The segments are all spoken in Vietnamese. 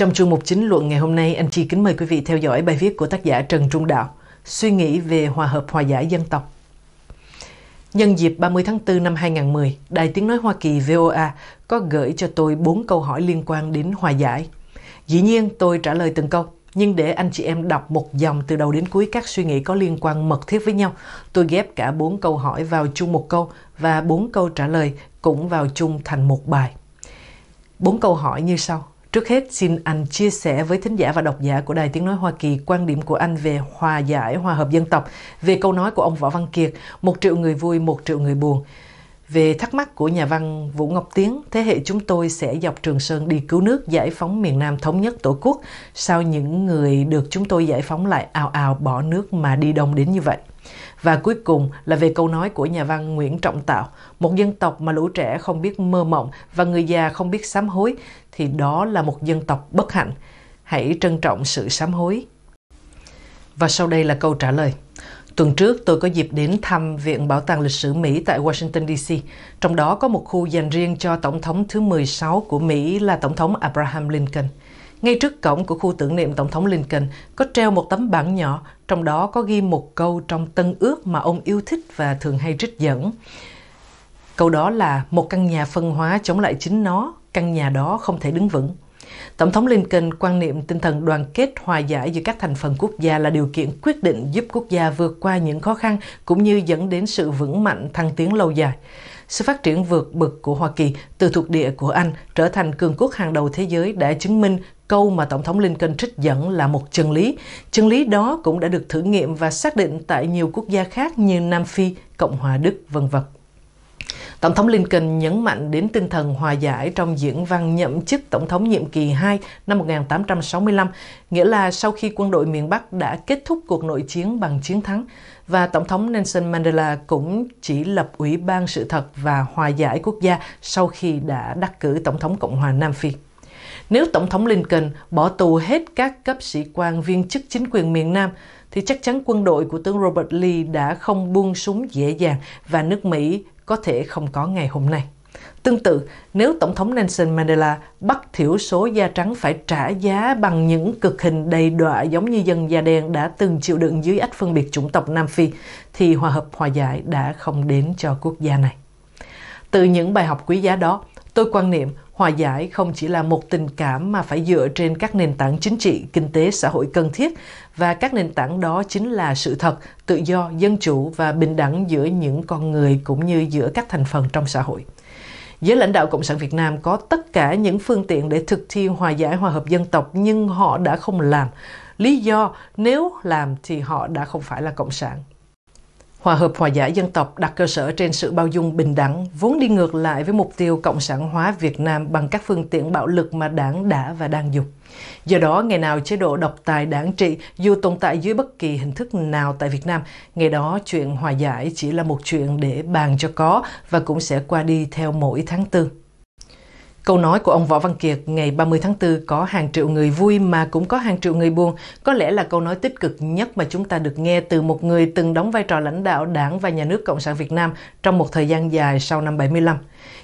Trong chương mục chính luận ngày hôm nay, anh Chi kính mời quý vị theo dõi bài viết của tác giả Trần Trung Đạo, Suy nghĩ về hòa hợp hòa giải dân tộc. Nhân dịp 30 tháng 4 năm 2010, Đài Tiếng Nói Hoa Kỳ VOA có gửi cho tôi bốn câu hỏi liên quan đến hòa giải. Dĩ nhiên tôi trả lời từng câu, nhưng để anh chị em đọc một dòng từ đầu đến cuối các suy nghĩ có liên quan mật thiết với nhau, tôi ghép cả bốn câu hỏi vào chung một câu và bốn câu trả lời cũng vào chung thành một bài. bốn câu hỏi như sau. Trước hết, xin anh chia sẻ với thính giả và độc giả của Đài Tiếng Nói Hoa Kỳ quan điểm của anh về hòa giải, hòa hợp dân tộc, về câu nói của ông Võ Văn Kiệt, một triệu người vui, một triệu người buồn. Về thắc mắc của nhà văn Vũ Ngọc Tiến, thế hệ chúng tôi sẽ dọc Trường Sơn đi cứu nước giải phóng miền Nam thống nhất Tổ quốc. Sao những người được chúng tôi giải phóng lại ào ào bỏ nước mà đi đông đến như vậy? Và cuối cùng là về câu nói của nhà văn Nguyễn Trọng Tạo, một dân tộc mà lũ trẻ không biết mơ mộng và người già không biết sám hối, thì đó là một dân tộc bất hạnh. Hãy trân trọng sự sám hối. Và sau đây là câu trả lời. Tuần trước tôi có dịp đến thăm Viện Bảo tàng Lịch sử Mỹ tại Washington DC, trong đó có một khu dành riêng cho Tổng thống thứ 16 của Mỹ là Tổng thống Abraham Lincoln. Ngay trước cổng của khu tưởng niệm Tổng thống Lincoln có treo một tấm bảng nhỏ, trong đó có ghi một câu trong tân ước mà ông yêu thích và thường hay trích dẫn. Câu đó là một căn nhà phân hóa chống lại chính nó, căn nhà đó không thể đứng vững. Tổng thống Lincoln quan niệm tinh thần đoàn kết hòa giải giữa các thành phần quốc gia là điều kiện quyết định giúp quốc gia vượt qua những khó khăn cũng như dẫn đến sự vững mạnh thăng tiến lâu dài. Sự phát triển vượt bậc của Hoa Kỳ từ thuộc địa của Anh trở thành cường quốc hàng đầu thế giới đã chứng minh Câu mà Tổng thống Lincoln trích dẫn là một chân lý. Chân lý đó cũng đã được thử nghiệm và xác định tại nhiều quốc gia khác như Nam Phi, Cộng hòa Đức, vân vân. Tổng thống Lincoln nhấn mạnh đến tinh thần hòa giải trong diễn văn nhậm chức Tổng thống nhiệm kỳ 2 năm 1865, nghĩa là sau khi quân đội miền Bắc đã kết thúc cuộc nội chiến bằng chiến thắng, và Tổng thống Nelson Mandela cũng chỉ lập Ủy ban Sự thật và Hòa giải Quốc gia sau khi đã đắc cử Tổng thống Cộng hòa Nam Phi. Nếu Tổng thống Lincoln bỏ tù hết các cấp sĩ quan viên chức chính quyền miền Nam, thì chắc chắn quân đội của tướng Robert Lee đã không buông súng dễ dàng và nước Mỹ có thể không có ngày hôm nay. Tương tự, nếu Tổng thống Nelson Mandela bắt thiểu số da trắng phải trả giá bằng những cực hình đầy đọa giống như dân da đen đã từng chịu đựng dưới ách phân biệt chủng tộc Nam Phi, thì hòa hợp hòa giải đã không đến cho quốc gia này. Từ những bài học quý giá đó, Tôi quan niệm hòa giải không chỉ là một tình cảm mà phải dựa trên các nền tảng chính trị, kinh tế, xã hội cần thiết và các nền tảng đó chính là sự thật, tự do, dân chủ và bình đẳng giữa những con người cũng như giữa các thành phần trong xã hội. Giới lãnh đạo Cộng sản Việt Nam có tất cả những phương tiện để thực thi hòa giải hòa hợp dân tộc nhưng họ đã không làm. Lý do nếu làm thì họ đã không phải là Cộng sản. Hòa hợp hòa giải dân tộc đặt cơ sở trên sự bao dung bình đẳng, vốn đi ngược lại với mục tiêu cộng sản hóa Việt Nam bằng các phương tiện bạo lực mà đảng đã và đang dùng. Do đó, ngày nào chế độ độc tài đảng trị dù tồn tại dưới bất kỳ hình thức nào tại Việt Nam, ngày đó chuyện hòa giải chỉ là một chuyện để bàn cho có và cũng sẽ qua đi theo mỗi tháng tư. Câu nói của ông Võ Văn Kiệt ngày 30 tháng 4 có hàng triệu người vui mà cũng có hàng triệu người buồn, có lẽ là câu nói tích cực nhất mà chúng ta được nghe từ một người từng đóng vai trò lãnh đạo đảng và nhà nước Cộng sản Việt Nam trong một thời gian dài sau năm 75.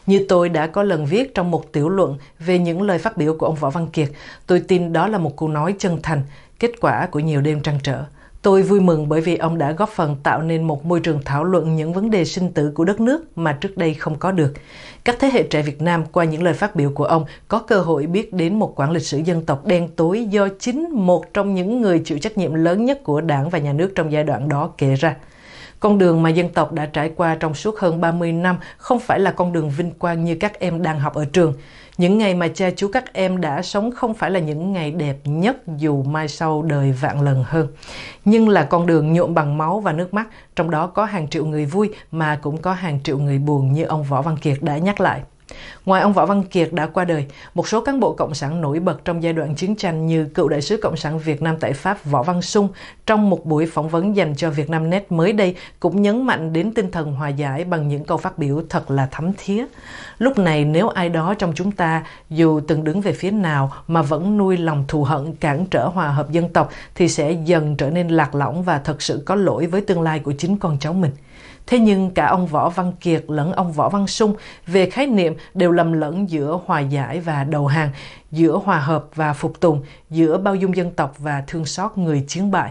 Như tôi đã có lần viết trong một tiểu luận về những lời phát biểu của ông Võ Văn Kiệt, tôi tin đó là một câu nói chân thành, kết quả của nhiều đêm trăn trở. Tôi vui mừng bởi vì ông đã góp phần tạo nên một môi trường thảo luận những vấn đề sinh tử của đất nước mà trước đây không có được. Các thế hệ trẻ Việt Nam qua những lời phát biểu của ông có cơ hội biết đến một quãng lịch sử dân tộc đen tối do chính một trong những người chịu trách nhiệm lớn nhất của đảng và nhà nước trong giai đoạn đó kể ra. Con đường mà dân tộc đã trải qua trong suốt hơn 30 năm không phải là con đường vinh quang như các em đang học ở trường những ngày mà cha chú các em đã sống không phải là những ngày đẹp nhất dù mai sau đời vạn lần hơn. Nhưng là con đường nhuộm bằng máu và nước mắt, trong đó có hàng triệu người vui mà cũng có hàng triệu người buồn như ông Võ Văn Kiệt đã nhắc lại. Ngoài ông Võ Văn Kiệt đã qua đời, một số cán bộ Cộng sản nổi bật trong giai đoạn chiến tranh như cựu đại sứ Cộng sản Việt Nam tại Pháp Võ Văn Sung trong một buổi phỏng vấn dành cho Việt Nam Net mới đây cũng nhấn mạnh đến tinh thần hòa giải bằng những câu phát biểu thật là thấm thía. Lúc này nếu ai đó trong chúng ta dù từng đứng về phía nào mà vẫn nuôi lòng thù hận cản trở hòa hợp dân tộc thì sẽ dần trở nên lạc lõng và thật sự có lỗi với tương lai của chính con cháu mình. Thế nhưng cả ông Võ Văn Kiệt lẫn ông Võ Văn Sung về khái niệm đều lầm lẫn giữa hòa giải và đầu hàng, giữa hòa hợp và phục tùng, giữa bao dung dân tộc và thương xót người chiến bại.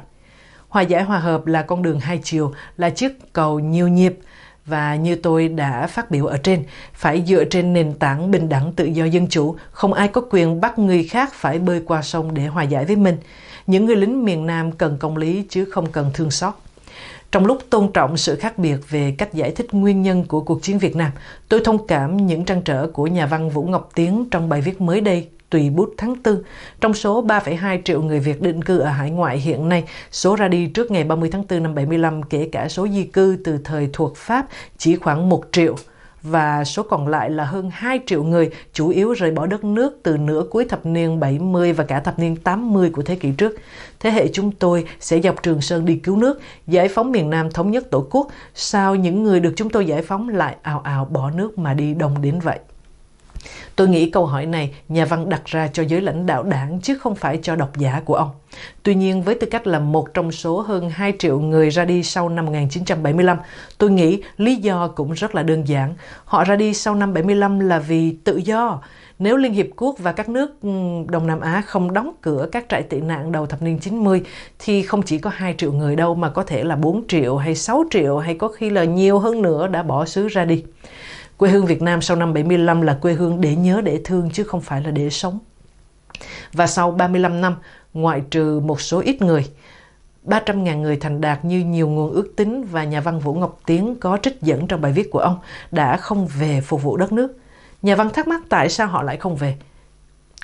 Hòa giải hòa hợp là con đường hai chiều, là chiếc cầu nhiều nhịp, và như tôi đã phát biểu ở trên, phải dựa trên nền tảng bình đẳng tự do dân chủ, không ai có quyền bắt người khác phải bơi qua sông để hòa giải với mình. Những người lính miền Nam cần công lý chứ không cần thương xót. Trong lúc tôn trọng sự khác biệt về cách giải thích nguyên nhân của cuộc chiến Việt Nam, tôi thông cảm những trăn trở của nhà văn Vũ Ngọc Tiến trong bài viết mới đây tùy bút tháng 4. Trong số 3,2 triệu người Việt định cư ở hải ngoại hiện nay, số ra đi trước ngày 30 tháng 4 năm 75 kể cả số di cư từ thời thuộc Pháp chỉ khoảng 1 triệu và số còn lại là hơn 2 triệu người chủ yếu rời bỏ đất nước từ nửa cuối thập niên 70 và cả thập niên 80 của thế kỷ trước. Thế hệ chúng tôi sẽ dọc Trường Sơn đi cứu nước, giải phóng miền Nam thống nhất tổ quốc, sao những người được chúng tôi giải phóng lại ào ào bỏ nước mà đi đông đến vậy? Tôi nghĩ câu hỏi này nhà văn đặt ra cho giới lãnh đạo đảng chứ không phải cho độc giả của ông. Tuy nhiên, với tư cách là một trong số hơn 2 triệu người ra đi sau năm 1975, tôi nghĩ lý do cũng rất là đơn giản. Họ ra đi sau năm 75 là vì tự do. Nếu Liên Hiệp Quốc và các nước ừ, Đông Nam Á không đóng cửa các trại tị nạn đầu thập niên 90 thì không chỉ có 2 triệu người đâu mà có thể là 4 triệu hay 6 triệu hay có khi là nhiều hơn nữa đã bỏ xứ ra đi. Quê hương Việt Nam sau năm 75 là quê hương để nhớ để thương chứ không phải là để sống. Và sau 35 năm, ngoại trừ một số ít người, 300.000 người thành đạt như nhiều nguồn ước tính và nhà văn Vũ Ngọc Tiến có trích dẫn trong bài viết của ông đã không về phục vụ đất nước. Nhà văn thắc mắc tại sao họ lại không về.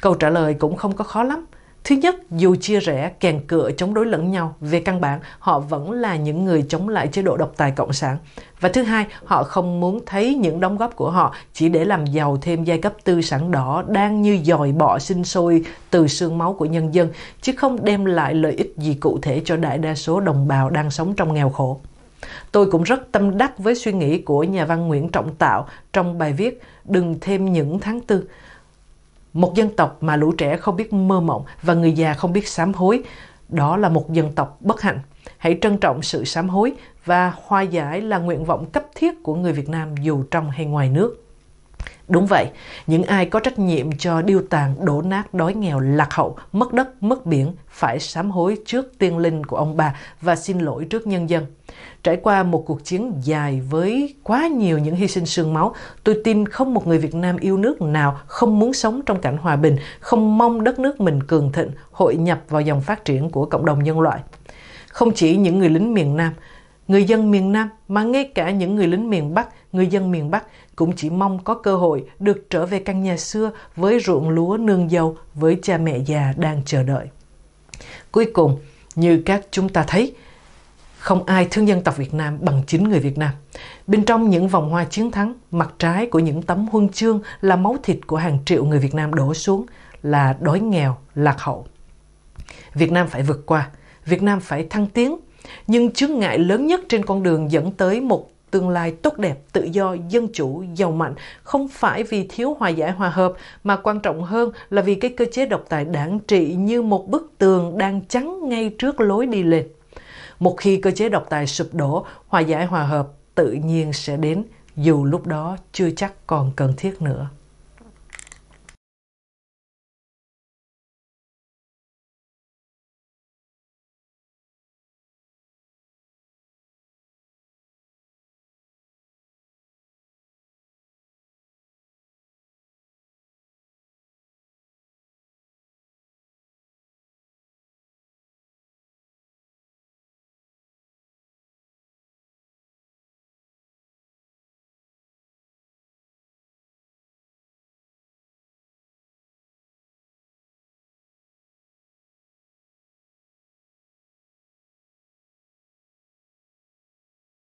Câu trả lời cũng không có khó lắm – Thứ nhất, dù chia rẽ, kèn cựa chống đối lẫn nhau, về căn bản họ vẫn là những người chống lại chế độ độc tài cộng sản. Và thứ hai, họ không muốn thấy những đóng góp của họ chỉ để làm giàu thêm giai cấp tư sản đỏ đang như dòi bọ sinh sôi từ xương máu của nhân dân, chứ không đem lại lợi ích gì cụ thể cho đại đa số đồng bào đang sống trong nghèo khổ. Tôi cũng rất tâm đắc với suy nghĩ của nhà văn Nguyễn Trọng Tạo trong bài viết Đừng thêm những tháng tư một dân tộc mà lũ trẻ không biết mơ mộng và người già không biết sám hối, đó là một dân tộc bất hạnh. Hãy trân trọng sự sám hối và hòa giải là nguyện vọng cấp thiết của người Việt Nam dù trong hay ngoài nước. Đúng vậy, những ai có trách nhiệm cho điêu tàn, đổ nát, đói nghèo, lạc hậu, mất đất, mất biển phải sám hối trước tiên linh của ông bà và xin lỗi trước nhân dân. Trải qua một cuộc chiến dài với quá nhiều những hy sinh sương máu, tôi tin không một người Việt Nam yêu nước nào không muốn sống trong cảnh hòa bình, không mong đất nước mình cường thịnh, hội nhập vào dòng phát triển của cộng đồng nhân loại. Không chỉ những người lính miền Nam, Người dân miền Nam mà ngay cả những người lính miền Bắc, người dân miền Bắc cũng chỉ mong có cơ hội được trở về căn nhà xưa với ruộng lúa nương dâu với cha mẹ già đang chờ đợi. Cuối cùng, như các chúng ta thấy, không ai thương dân tộc Việt Nam bằng chính người Việt Nam. Bên trong những vòng hoa chiến thắng, mặt trái của những tấm huân chương là máu thịt của hàng triệu người Việt Nam đổ xuống, là đói nghèo, lạc hậu. Việt Nam phải vượt qua, Việt Nam phải thăng tiến, nhưng chướng ngại lớn nhất trên con đường dẫn tới một tương lai tốt đẹp, tự do, dân chủ, giàu mạnh không phải vì thiếu hòa giải hòa hợp mà quan trọng hơn là vì cái cơ chế độc tài đảng trị như một bức tường đang chắn ngay trước lối đi lên. Một khi cơ chế độc tài sụp đổ, hòa giải hòa hợp tự nhiên sẽ đến dù lúc đó chưa chắc còn cần thiết nữa.